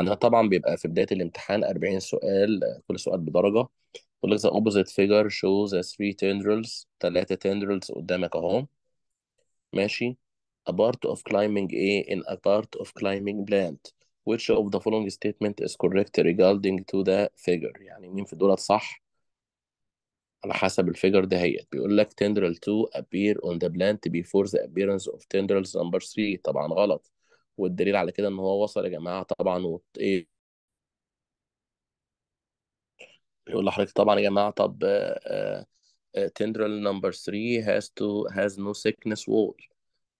عندنا طبعا بيبقى في بداية الامتحان 40 سؤال كل سؤال بدرجة يقول لك the opposite figure shows the three tendrils تلاتة tendrils قدامك اهو ماشي a part of climbing A in a part of climbing plant which of the following statement is correct regarding to the figure يعني مين في دولت صح على حسب الفيجر دهيت بيقول لك tendril 2 appear on the plant before the appearance of tendrils number 3 طبعا غلط والدليل على كده ان هو وصل يا جماعه طبعا وط... ايه يقول لحضرتك طبعا يا جماعه طب آه نمبر آه، tendril number 3 has تو هاز no thickness wall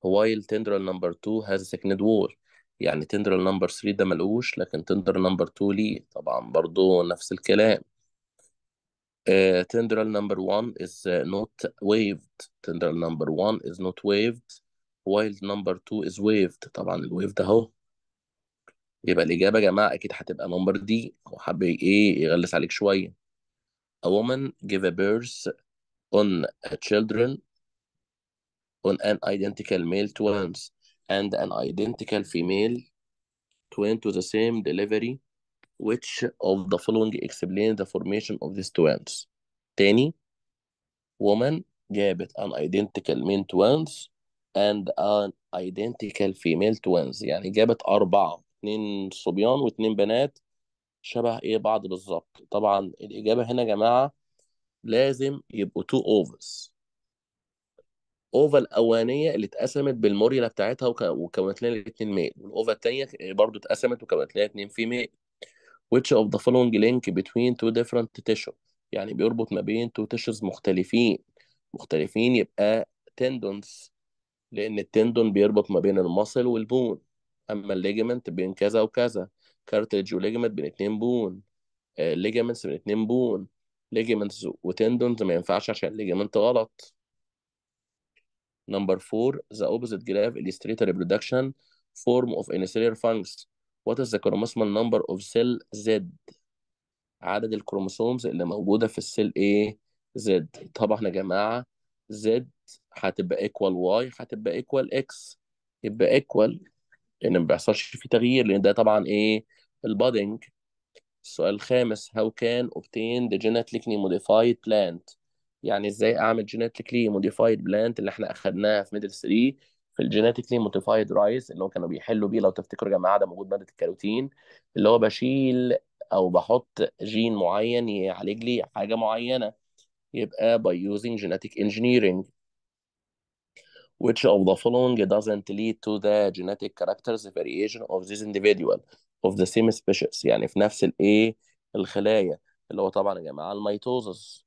while tendril number 2 has thickened wall يعني تندرل نمبر 3 ده ملقوش لكن تندرل نمبر 2 ليه طبعا برضو نفس الكلام تندرل نمبر 1 از نوت ويفد تندرل نمبر 1 is not waved while number 2 is waved طبعا الويفد اهو يبقى الإجابة يا جماعة أكيد هتبقى number D هو حب إيه يغلس عليك شوية A woman give a birth on a children on an identical male twins and an identical female twin to the same delivery which of the following explain the formation of these twins تاني woman جابت an identical male twins and an identical female twins يعني جابت أربعة اتنين صبيان واتنين بنات شبه إيه بعض بالظبط طبعا الإجابة هنا يا جماعة لازم يبقوا two ovals الأوفا الأولانية اللي اتقسمت بالموريلا بتاعتها وكونت لنا الاتنين ميل والأوفا التانية برضو اتقسمت وكونت لنا اتنين فيميل which of the following link between two different tissue يعني بيربط ما بين two tissues مختلفين مختلفين يبقى tendons لأن التندون بيربط ما بين المصل والبون أما الليجمنت بين كذا وكذا كارتريج وليجمنت بين اتنين بون آه، ليجمنتس بين اتنين بون ليجمنتس وتندونز ما ينفعش عشان ليجمنت غلط نمبر 4 ذا اوبوزيت جراف الستريتر reproduction فورم اوف insular فانكس وات از ذا كروموسومال نمبر اوف سيل زد عدد الكروموسومز اللي موجودة في السيل ايه زد طبعا يا جماعة زد هتبقى ايكوال واي هتبقى ايكوال اكس يبقى ايكوال لان ما بيحصلش فيه تغيير لان ده طبعا ايه البادنج السؤال الخامس هاو كان اوبتين ذا جينيتيكلي موديفايد بلانت يعني ازاي اعمل جينيتيكلي موديفايد بلانت اللي احنا اخدناها في ميدل 3 في الجينيتيكلي موديفايد رايس اللي هو كانوا بيحلوا بيه لو تفتكروا يا جماعه ده موجود ماده الكاروتين اللي هو بشيل او بحط جين معين يعالج لي حاجه معينه يبقى by using genetic engineering which of the following doesn't lead to the genetic characters variation of this individual of the same species يعني في نفس الايه الخلايا اللي هو طبعا يا جماعه الميتوزس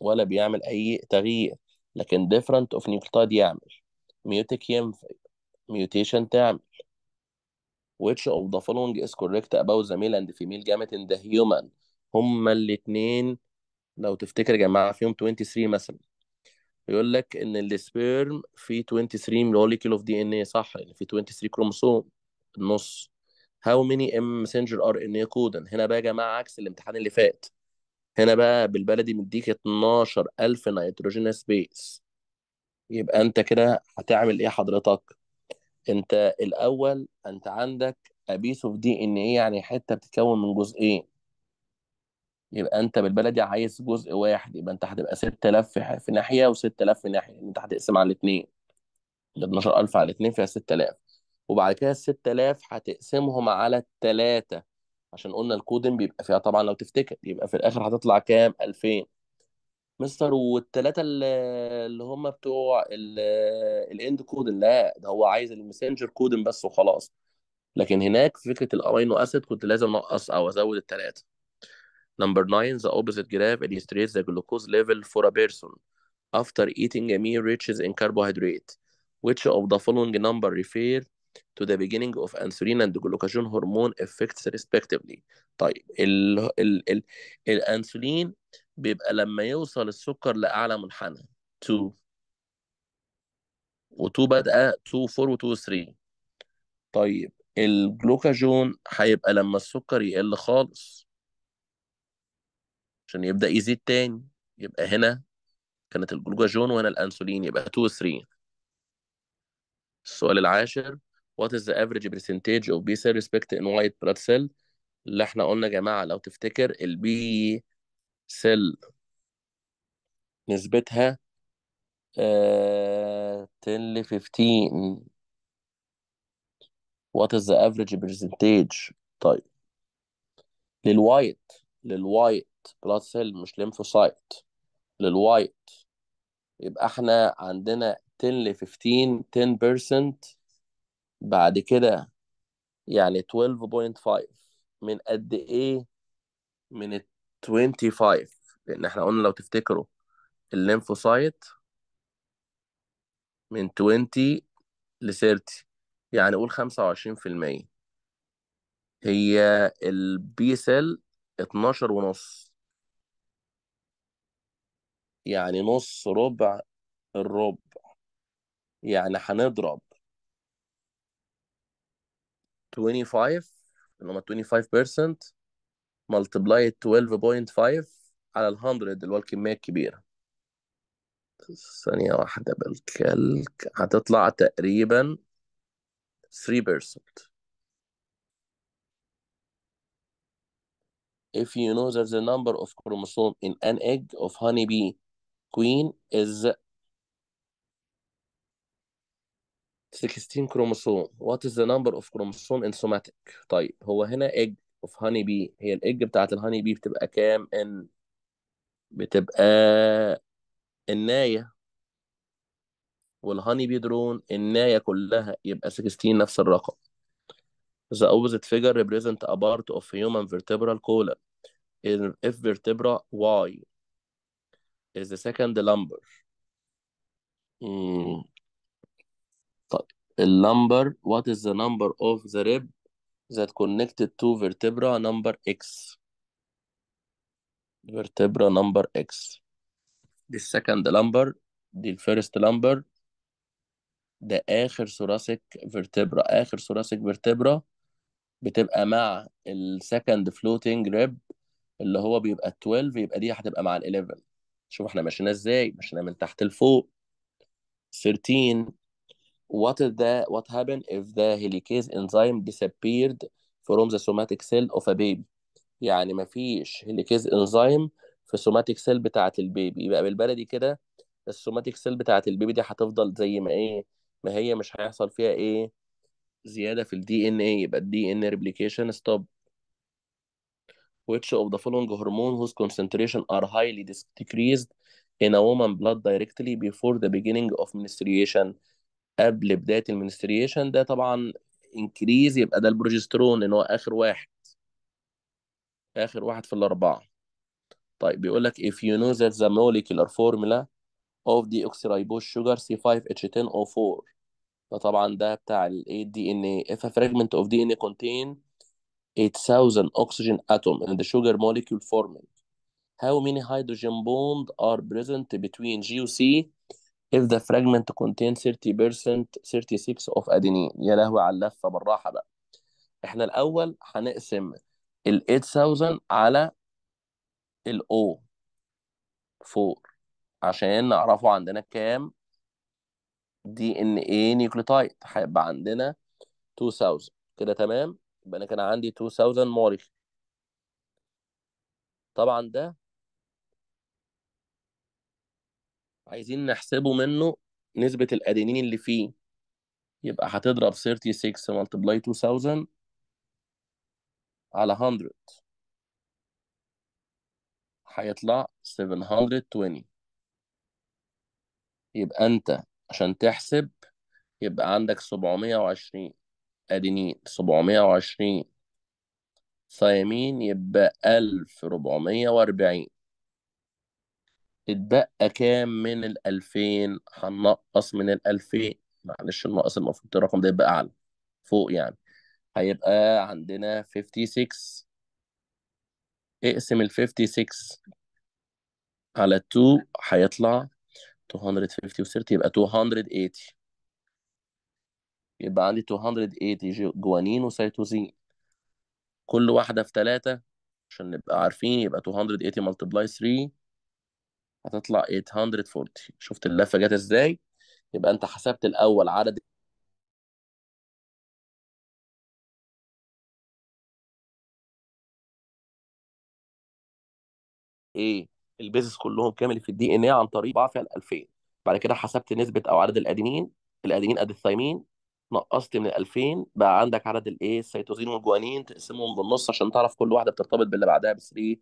ولا بيعمل اي تغيير لكن different of nucleotide يعمل ميوتيك ينفي ميوتيشن تعمل which of the following is correct about the male and female gamete in the human هما الاتنين لو تفتكر يا جماعه فيهم 23 مثلا يقول لك ان السبيرم فيه 23 مولكيول اوف دي ان اي صح يعني فيه 23 كروموسوم النص هاو ميني ام مسنجر ار ان اي كودن هنا بقى يا جماعه عكس الامتحان اللي فات هنا بقى بالبلدي مديك 12000 نيتروجينس بيس يبقى انت كده هتعمل ايه حضرتك انت الاول انت عندك ابيس اوف دي ان ايه يعني حته بتتكون من جزئين يبقى انت بالبلدي عايز جزء واحد يبقى انت هتبقى 6000 في ناحيه و6000 في ناحيه انت هتقسم على الاثنين ال 12000 على الاثنين فيها 6000 وبعد كده ال 6000 هتقسمهم على الثلاثه عشان قلنا الكودن بيبقى فيها طبعا لو تفتكر يبقى في الاخر هتطلع كام 2000 مستر والثلاثه اللي هم بتوع الاند كودن لا ده هو عايز المسنجر كودن بس وخلاص لكن هناك في فكره الامينو اسيد كنت لازم انقص او ازود الثلاثه Number nine, the opposite graph illustrates the glucose level for a person after eating a meal rich in carbohydrate. Which of the following number refer to the beginning of insulin and glucagon hormone effects respectively طيب ال ال ال الانسولين بيبقى لما يوصل السكر لاعلى منحنى 2 و2 بدأ 2 4 و2 3 طيب الجلوكاجون هيبقى لما السكر يقل خالص عشان يبدا يزيد تاني يبقى هنا كانت الجلوكاجون وهنا الانسولين يبقى 2 3 السؤال العاشر what is the average percentage of B cell respect in white blood cell اللي احنا قلنا يا جماعه لو تفتكر البي سيل نسبتها 10 آه، ل 15 what is the average percentage طيب للوايت للوايت بلاد سيل مش ليمفوسايت للوايت يبقى احنا عندنا 10 ل 15 10% بعد كده يعني 12.5 من قد ايه من ال 25 لان احنا قلنا لو تفتكروا الليمفوسايت من 20 ل 30 يعني قول 25% هي البي سيل 12 ونص يعني نص ربع الربع يعني هنضرب 25 اللي 25% ملتبلاي 12.5 على ال 100 اللي هو الكمية الكبيرة ثانية واحدة بالكلك هتطلع تقريبا 3% If you know that the number of chromosomes in an egg of honeybee queen is 16 chromosome what is the number of chromosome in somatic طيب هو هنا egg of honey bee هي الايج بتاعت الهاني بي بتبقى كام ان بتبقى الناية والهاني بي درون الناية كلها يبقى 16 نفس الرقم The opposite figure represent a part of human vertebral column if vertebra Y is the second number mm. طيب number what is the number of the rib that connected to vertebra number X vertebra number X the second number the first number ده آخر thoracic vertebra آخر thoracic vertebra بتبقى مع ال second floating rib اللي هو بيبقى 12 يبقى دي هتبقى مع ال 11 شوف احنا مشينا ازاي مشينا من تحت لفوق 13 what is the what happened if the helicase enzyme disappeared from the somatic cell of a baby يعني مفيش هيليكيز انزيم في السوماتيك سيل بتاعة البيبي يبقى بالبلدي كده السوماتيك سيل بتاعة البيبي دي هتفضل زي ما ايه ما هي مش هيحصل فيها ايه زيادة في الدي ان ايه يبقى الدي ان ريبليكيشن ستوب which of the following hormone whose concentration are highly decreased in a woman blood directly before the beginning of menstruation قبل بداية المنستريشن ده طبعا انكريز يبقى ده البروجسترون لان هو اخر واحد اخر واحد في الاربعة طيب بيقول لك if you know that the molecular formula of the oxyribose sugar C5H10O4 فطبعا ده بتاع ال DNA if a fragment of DNA contain 8,000 oxygen atom in the sugar molecule forming, how many hydrogen bonds are present between G and C if the fragment contains 30% 36 of adenine يا لهوي على اللفة بالراحة بقى احنا الأول هنقسم ال 8000 على ال O 4 عشان نعرفه عندنا كام دي ان ايه نيوكليوتايد هيبقى عندنا 2000 كده تمام يبقى انا كان عندي 2000 مارخ طبعا ده عايزين نحسبه منه نسبة الأدينين اللي فيه يبقى هتضرب 36 ملتبلاي 2000 على 100 هيطلع 720 يبقى أنت عشان تحسب يبقى عندك 720 اديني 720 صايمين يبقى 1440 اتبقى كام من ال 2000 هنقص من ال 2000 معلش الناقص المفروض الرقم ده يبقى اعلى فوق يعني هيبقى عندنا 56 اقسم ال 56 على 2 هيطلع 250 و 30 يبقى 280 يبقى عندي 280 جوانين وسيتوزين كل واحدة في تلاتة عشان نبقى عارفين يبقى 280 ملتبلاي 3 هتطلع 840 شفت اللفة جت ازاي يبقى انت حسبت الأول عدد ايه البيزس كلهم كامل في الدي ان ايه عن طريق ضعف 2000 بعد كده حسبت نسبه او عدد الادينين الادينين قد الثايمين نقصت من ال 2000 بقى عندك عدد الايه السيتوزين والجوانين تقسمهم بالنص عشان تعرف كل واحده بترتبط باللي بعدها ب 3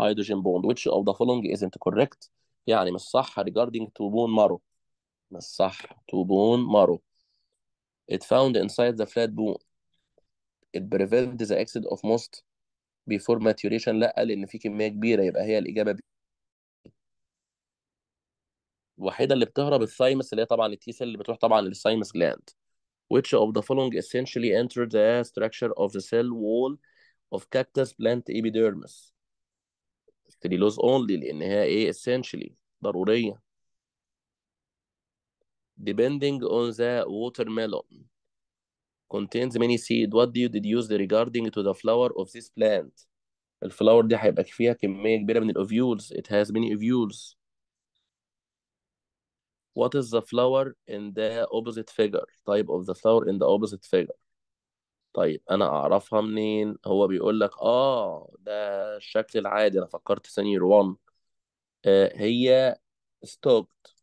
هيدروجين بوند which of the following isn't correct يعني مش صح regarding to bone marrow مش صح to bone marrow it found inside the flat bone it prevents the exit of most before maturation لا لان في كميه كبيره يبقى هي الاجابه بي. الوحيده اللي بتهرب الثايمس اللي هي طبعا التي سيل اللي بتروح طبعا للثايمس جلاند Which of the following essentially enter the structure of the cell wall of cactus plant epidermis? ستيلوز only لأنها إيه essentially ضرورية depending on the watermelon contains many seed what do you deduce regarding to the flower of this plant الفلاور دي هيبقى فيها كمية كبيرة من الأوفيولز it has many ovules What is the flower in the opposite figure? Type of the flower in the opposite figure. طيب انا اعرفها منين هو بيقول لك اه ده الشكل العادي انا فكرت ثاني 1 آه هي ستوكت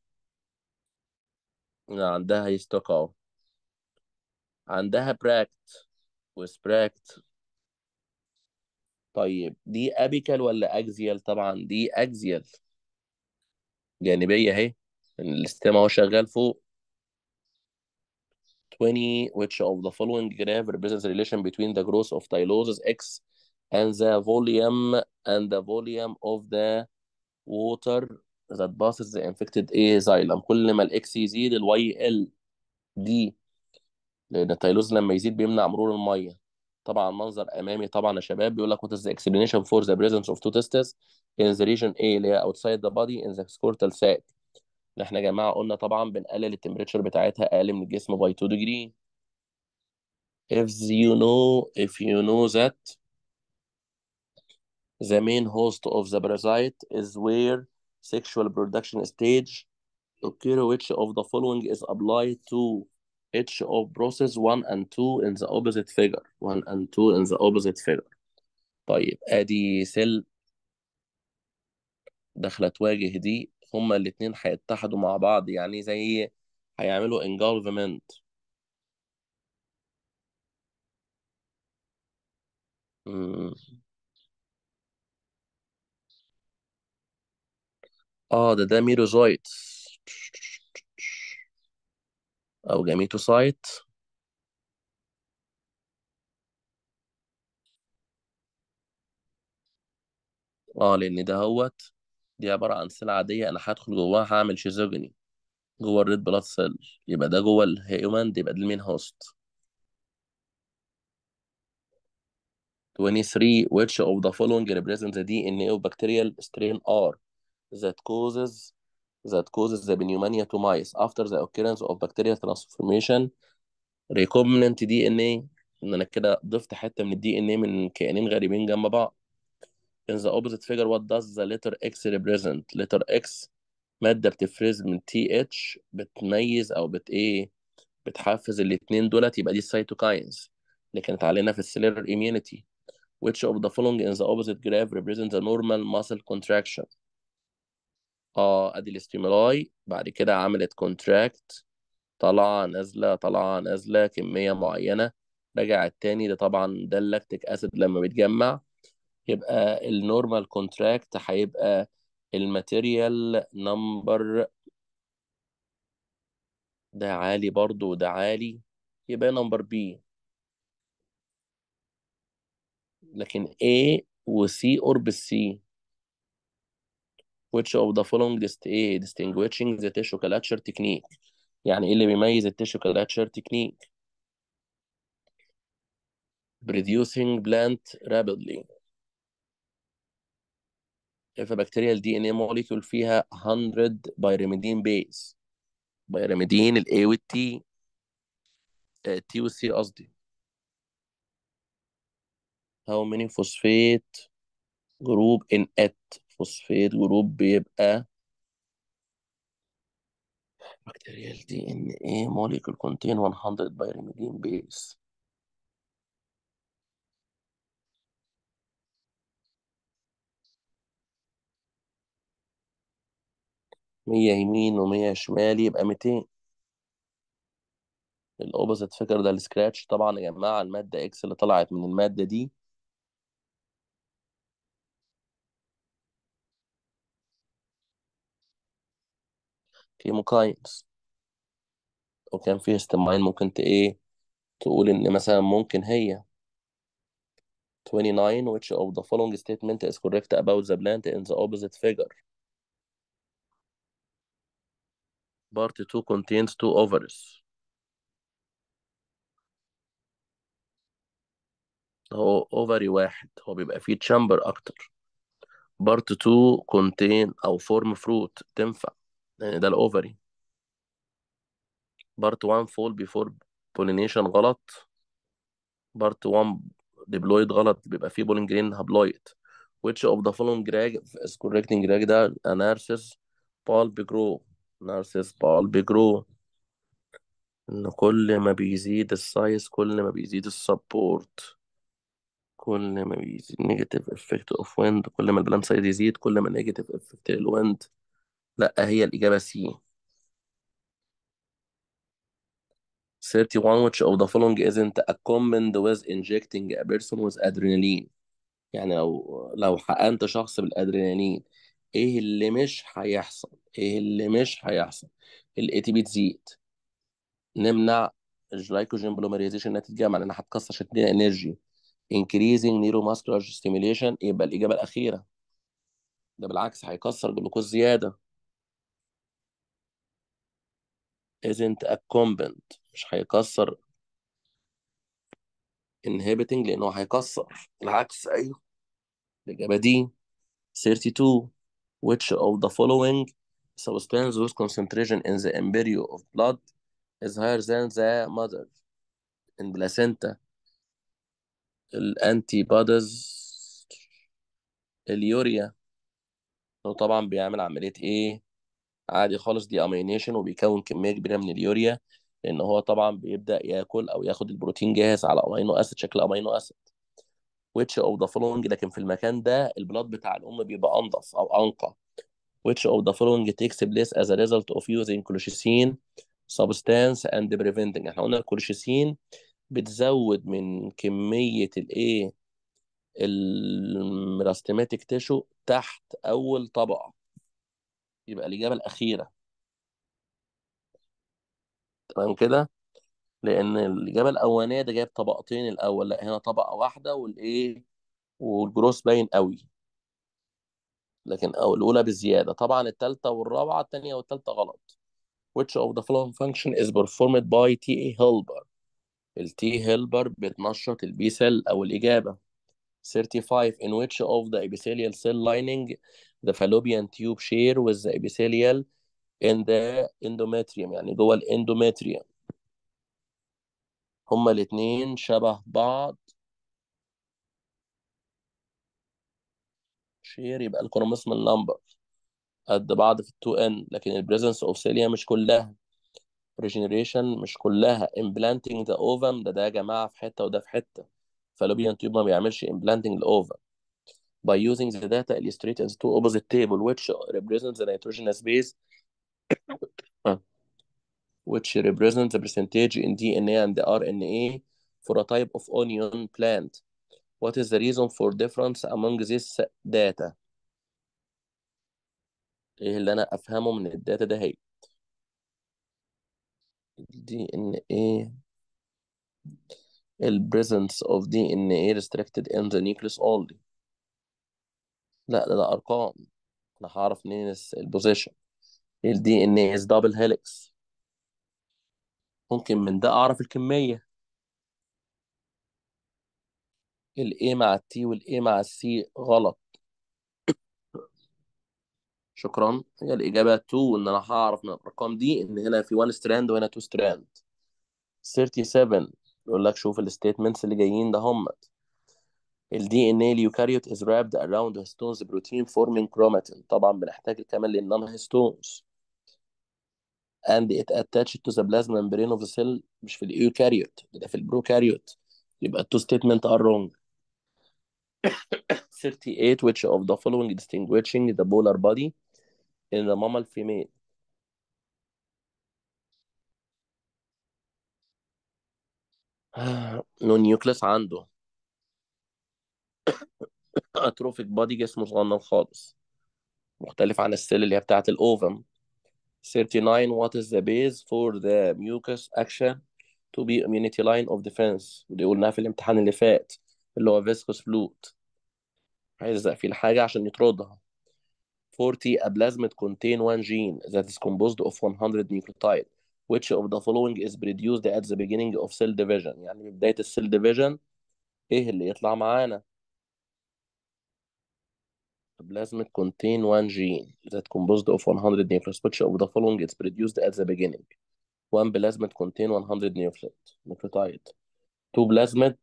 عندها هي اهو عندها براكت وسبراكت طيب دي ابيكال ولا اكزيال طبعا دي اكزيال جانبيه اهي الاستماع هو شغال فوق 20 which of the following graph represents the relation between the growth of tylosis X and the volume and the volume of the water that passes the infected A xylem كل ما الاكس يزيد y يقل d لان التايلوز لما يزيد بيمنع مرور الميه طبعا منظر امامي طبعا يا شباب بيقول لك what is the explanation for the presence of two testes in the region A اللي هي outside the body in the scrotal sac احنا يا جماعه قلنا طبعا بنقلل التمبريتشر بتاعتها اقل من الجسم باي 2 degree if you know if you know that the main host of the parasite is where sexual production stage occur which of the following is applied to each of process 1 and 2 in the opposite figure 1 and 2 in the opposite figure طيب ادي سيل داخله تواجه دي هما الاتنين هيتحدوا مع بعض يعني زي هيعملوا انجولفمنت اه ده ده ميروزويت او جاميتوسايت اه لان ده هوت دي عباره عن سلعة عاديه انا هدخل جواها هعمل شيزوجني جوه الريد بلاد سيل يبقى ده جوه الهيومن يبقى ده المين هوست 23 which of the following represents the DNA of bacterial strain R that causes that causes the pneumonia to mice after the occurrence of bacterial transformation recombinant DNA ان انا كده ضفت حته من الدي ان ايه من كائنين غريبين جنب بعض in the opposite figure what does the letter x represent letter x مادة بتفرز من TH بتميز او بت ايه بتحفز الاتنين دولت يبقى دي cytokines اللي كانت علينا في cellular immunity which of the following in the opposite graph represents the normal muscle contraction اه ادي الاستيمولاي بعد كده عملت contract طالعة نازلة طالعة نازلة كمية معينة رجعت تاني ده طبعا ده اللاكتيك اسيد لما بيتجمع يبقى النورمال كونتراكت هيبقى الماتيريال نمبر ده عالي برضو وده عالي يبقى نمبر بي لكن A و C or B C which of the following is A distinguishing the tissue culture technique يعني ايه اللي بيميز التيشو culture technique producing plant rapidly بكتيريا الدي ان اي موليكول فيها 100 بايراميدين بيز بايراميدين الاي والتي آه، تي والسي قصدي how many phosphate جروب in ات فوسفيت جروب بيبقى بكتيريال دي ان اي موليكول كونتين 100 بايراميدين بيس 100 يمين و100 شمال يبقى 200 الاوبوزيت figure ده السكراتش طبعا يا جماعه الماده اكس اللي طلعت من الماده دي كيموكاينز وكان فيه استماعين ممكن ت ايه تقول ان مثلا ممكن هي 29 which of the following statement is correct about the plant in the opposite figure Part 2 contains two ovaries. هو اوفري واحد هو بيبقى فيه تشامبر اكتر بارت 2 كونتين او فورم فروت تنفع يعني ده الاوفري بارت 1 فول بيفور بولينيشن غلط بارت 1 ديبلويد غلط بيبقى فيه بولين جرين هابلويد which of the following drag is correcting drag ده anarchis pulp grow نارسيس بول بيجرو إن كل ما بيزيد السايز كل ما بيزيد السبورت كل ما بيزيد نيجاتيف افكت اوف ويند كل ما البلان سايز يزيد كل ما نيجاتيف افكت الويند لا هي الإجابة سي 31 which of the following isn't a accompanied with injecting a person with adrenaline يعني لو لو حقنت شخص بالادرينالين ايه اللي مش هيحصل ايه اللي مش هيحصل الاي تي بي تزيد نمنع الجلايكوجين بلومريزيشن انها تتجمع لانها هتكسر شتلنا انرجي increasing neuromuscular stimulation يبقى الاجابه الاخيره ده بالعكس هيكسر جلوكوز زياده isn't a compound مش هيكسر inhibiting لانه هيكسر العكس ايوه الاجابه دي 32 which of the following substance whose concentration in the embryo of blood is higher than the mother in placenta الانتيبادز اليوريا طبعا بيعمل عملية ايه عادي خالص دي امينيشن وبيكون كمية كبيرة من اليوريا لان هو طبعا بيبدأ ياكل او ياخد البروتين جاهز على امينو اسيد شكل امينو اسيد which of the following لكن في المكان ده البلاد بتاع الام بيبقى انضف او انقى which of the following takes place as a result of using colchicine substance and preventing احنا قلنا الكولشيسين بتزود من كمية الايه الميراستيماتيك تيشو تحت أول طبقة يبقى الإجابة الأخيرة تمام كده لأن الإجابة الأولانية ده جايب طبقتين الأول لا هنا طبقة واحدة والإيه والجروس باين قوي لكن او الاولى بزياده طبعا الثالثه والرابعه الثانيه والثالثه غلط which of the following function is performed by TA helper T helper بتنشط البي سيل او الاجابه 35 in which of the epithelial cell lining the fallopian tube share with the epithelial in the endometrium يعني جوه الاندومتريوم هما الاثنين شبه بعض شير يبقى الكروموسومال نمبر قد بعض في التو ان لكن البريزنس اوف سيليا مش كلها ريجنريشن مش كلها امبلانتنج ذا اوفم ده ده يا جماعه في حته وده في حته فالوبيان تيوب ما بيعملش امبلانتنج الاوفم by using the data illustrated as two opposite table which represents the nitrogenous base آه. which represents the percentage in DNA and RNA for a type of onion plant What is the reason for difference among this data ايه اللي انا افهمه من الداتا ده هي DNA the presence of DNA restricted in the nucleus only لا ده, ده ارقام انا هعرف منين البوزيشن ال DNA is double helix ممكن من ده اعرف الكمية الاي مع التي والاي مع السي غلط شكرا هي الاجابه 2 ان انا هعرف من الارقام دي ان هنا في 1 ستراند وهنا 2 ستراند 37 يقول لك شوف الستيتمنتس اللي جايين ده هم ال DNA اليوكاريوت is wrapped around histones protein forming chromatin طبعا بنحتاج كمان للنون هيستونز and it attached to the plasma membrane of the cell مش في اليوكاريوت ده في البروكاريوت يبقى التو ستيتمنت ار wrong 38 which of the following distinguishing the polar body in the mammal female no nucleus عنده atrophic body جسمه صغنن خالص مختلف عن السيل اللي هي بتاعه الاوفم 39 what is the base for the mucus action to be immunity line of defense ودي قلناها في الامتحان اللي فات اللي هو فيسكوس فلوت هيلزق في الحاجة عشان يطردها 40 A plasmid contain one gene that is composed of 100 nucleotide which of the following is produced at the beginning of cell division يعني بداية cell division ايه اللي يطلع معانا plasmid contain one gene that composed of 100 nucleotides which of the following is produced at the beginning one plasmid contain 100 nucleotide two plasmid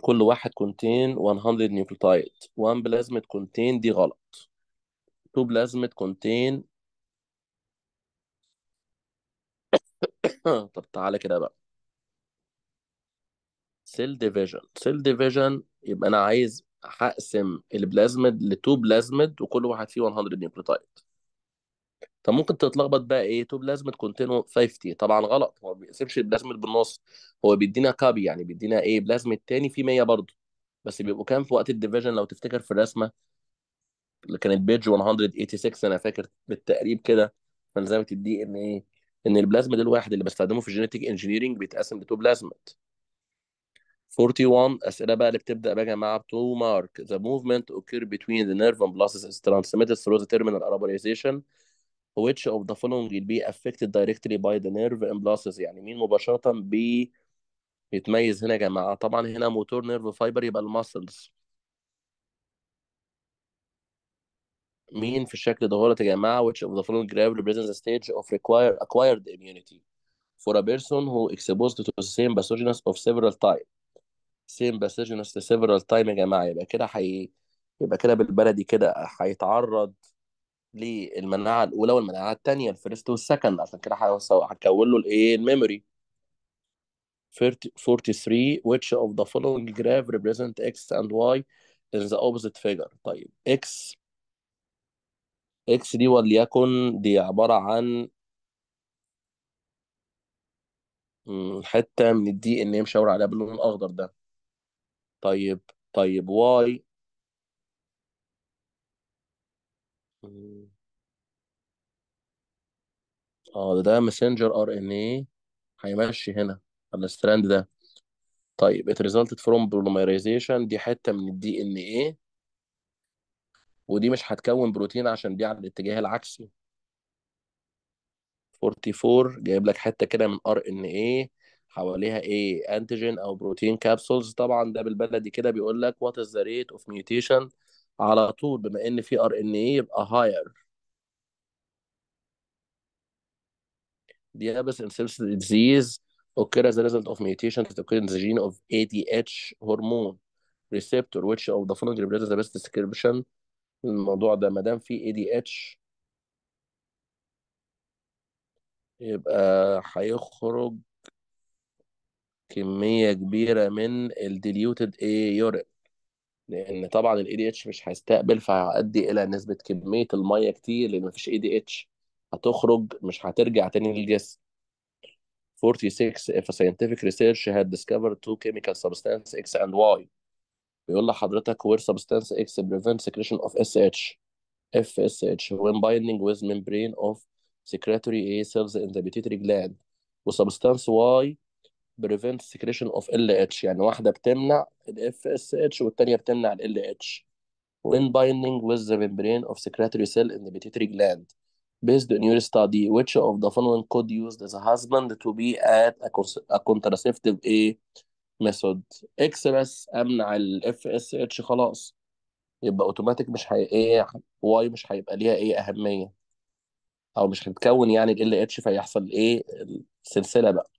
كل واحد كونتين 100 نيوكليوتايد 1 بلازمة كونتين دي غلط 2 بلازمة كونتين طب تعالى كده بقى سيل ديفيجن سيل ديفيجن يبقى انا عايز هقسم البلازميد 2 بلازميد وكل واحد فيه 100 نيوكليوتايد فممكن تتلخبط بقى ايه تو بلازمة كونتينو 50 طبعا غلط هو ما بيقسمش البلازمة بالنص هو بيدينا كابي يعني بيدينا ايه بلازمة تاني في 100 برضه بس بيبقوا كام في وقت الديفيجن لو تفتكر في الرسمه اللي كانت بيج 186 انا فاكر بالتقريب كده فلزمه الدي ان ايه ان البلازما ده الواحد اللي بستخدمه في الجينيتيك انجينيرنج بيتقسم لتو بلازمات 41 اسئله بقى اللي بتبدا بقى يا جماعه بتو مارك ذا موفمنت اوكير بتوين ذا نيرف اند blosses is transmitted through the terminal which of the following will be affected directly by the nerve impulses يعني مين مباشرة بي يتميز هنا يا جماعة طبعا هنا موتور نيرف فايبر يبقى الماسلز مين في الشكل ده غلط يا جماعة which of the following graph represents a stage of required acquired immunity for a person who exposed to the same pathogenous of several time same pathogens several time يا جماعة يبقى كده حي... يبقى كده بالبلدي كده هيتعرض للمناعه الاولى والمناعه الثانيه الفيرست والسكند عشان كده هكون له الايه الميموري 43 which of the following graph represent x and y in the opposite figure طيب x x دي وليكن دي عبارة عن حتة من الدي ان مشاور عليها باللون الأخضر ده طيب طيب y اه ده, ده ار ان اي هيمشي هنا على الستراند ده طيب it resulted from polymerization دي حتة من الدي ان اي ودي مش هتكون بروتين عشان دي على الاتجاه العكسي 44 جايب لك حتة كده من ار ان اي حواليها ايه انتيجين او بروتين كابسولز طبعا ده بالبلدي كده بيقول لك وات از ذا ريت اوف ميوتيشن على طول بما ان في ار ان اي يبقى هاير diabetes and sepsis disease occur as a result of mutation that occur in the gene of ADH hormone receptor which of the following represents the best description الموضوع ده ما دام في ADH يبقى هيخرج كمية كبيرة من الديليوتد ايورين لأن طبعا ال ADH مش هيستقبل فهيؤدي إلى نسبة كمية المية كتير لأن مفيش ADH هتخرج مش هترجع تاني للجسم 46 if a scientific research had discovered two chemical substances X and Y بيقول لحضرتك where substance X prevents secretion of SH FSH when binding with membrane of secretory A cells in the pituitary gland و substance Y prevents secretion of LH يعني واحدة بتمنع ال FSH والتانية بتمنع ال LH when binding with the membrane of secretory cell in the pituitary gland based on your study, which of the following could used as a husband to be at a, a contraceptive A method؟ X بس امنع ال FSH خلاص يبقى اوتوماتيك مش هي ايه واي مش هيبقى ليها ايه اهميه او مش هتكون يعني ال اتش فيحصل ايه السلسله بقى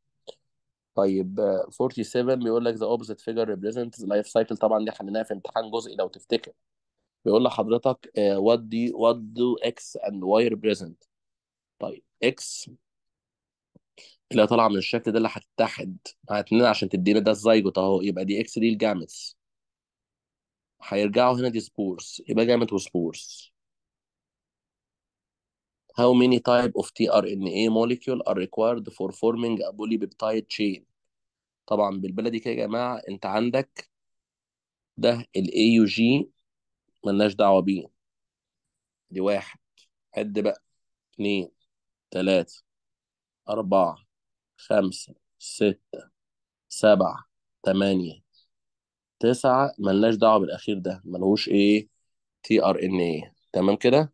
طيب 47 بيقول لك the opposite figure represents life cycle طبعا دي حليناها في امتحان جزئي لو تفتكر بيقول لحضرتك وات دي وات دو اكس اند واي ريبريزنت طيب اكس اللي هي طالعه من الشكل ده اللي هتتحد هتنقل عشان تدينا ده الزيجوت اهو يبقى دي اكس دي الجامتس هيرجعوا هنا دي سبورس يبقى جامت وسبورس How many type of tRNA molecule are required for forming a polypeptide chain طبعا بالبلدي كده يا جماعه انت عندك ده الـ AUG ملناش دعوه بيه دي واحد عد بقى اتنين تلاتة أربعة خمسة ستة سبعة تمانية تسعة ملناش دعوة بالأخير ده ملهوش إيه تي ار إن إيه تمام كده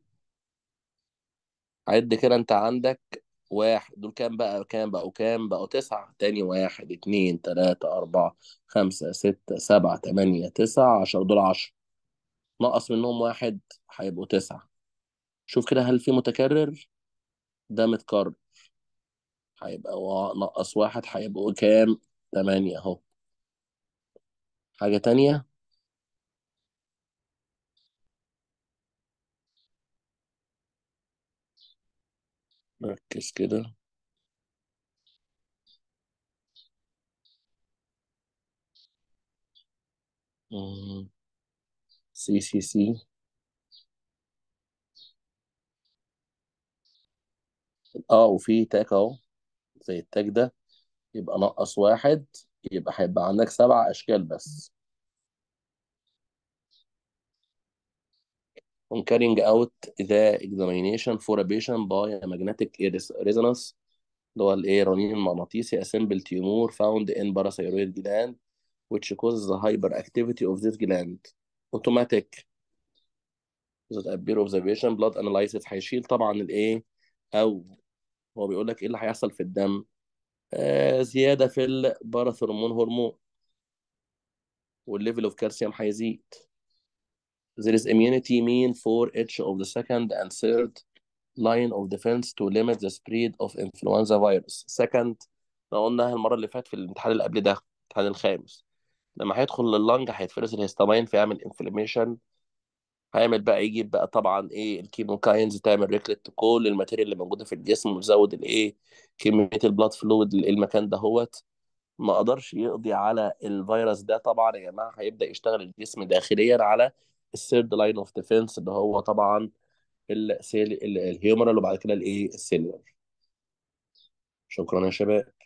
عد كده أنت عندك واحد دول كام بقى كام بقوا كام بقوا تسعة تاني واحد اتنين تلاتة أربعة خمسة ستة سبعة تمانية تسعة عشرة دول عشرة نقص منهم واحد هيبقوا تسعة شوف كده هل في متكرر ده متكرر هيبقى نقص واحد هيبقوا كام تمانية اهو حاجة تانية ركز كده مم. سي سي سي اه وفي تاك اهو زي التاك ده يبقى نقص واحد يبقى هيبقى عندك سبع اشكال بس on carrying out the examination for a patient by a magnetic resonance اللي هو الايه رنين المغناطيسي assembled tumor found in parathyroid gland which causes the hyperactivity of this gland اوتوماتيك بير اوبزرفيشن بلاد اناليسيس هيشيل طبعا الايه او هو بيقول لك ايه اللي هيحصل في الدم آه زياده في الباراثرمون هرمون والليفل اوف كالسيوم هيزيد there is immunity mean for each of the second and third line of defense to limit the spread of influenza virus second ده قلناها المره اللي فاتت في الامتحان اللي قبل ده الامتحان الخامس لما هيدخل لللنج هيتفرز الهستامين فيعمل انفلاميشن هيعمل بقى يجيب بقى طبعا ايه الكيموكاينز تعمل ريكلت كل الماتيريال اللي موجوده في الجسم وتزود الايه كميه البلاد إيه، فلويد المكان هوت ما قدرش يقضي على الفيروس ده طبعا يا جماعه هيبدا يشتغل الجسم داخليا على الثيرد لاين اوف ديفنس اللي هو طبعا السيل الهيومرال وبعد كده الايه السيلولر شكرا يا شباب